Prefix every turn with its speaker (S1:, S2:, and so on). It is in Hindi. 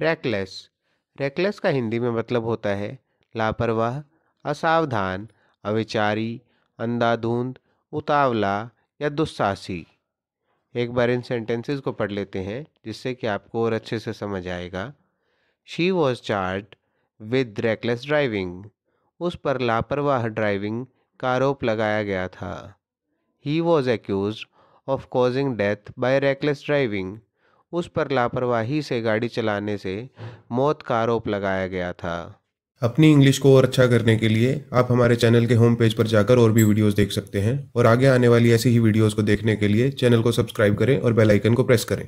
S1: रैकलेस रैकलेस का हिंदी में मतलब होता है लापरवाह असावधान अविचारी अंधाधुंध उतावला या दुस्साहसी एक बार इन सेंटेंसेस को पढ़ लेते हैं जिससे कि आपको और अच्छे से समझ आएगा she was charge with reckless driving उस पर लापरवाह ड्राइविंग का आरोप लगाया गया था he was accuse of causing death by reckless driving उस पर लापरवाही से गाड़ी चलाने से मौत का आरोप लगाया गया था
S2: अपनी इंग्लिश को और अच्छा करने के लिए आप हमारे चैनल के होम पेज पर जाकर और भी वीडियोस देख सकते हैं और आगे आने वाली ऐसी ही वीडियोस को देखने के लिए चैनल को सब्सक्राइब करें और बेल आइकन को प्रेस करें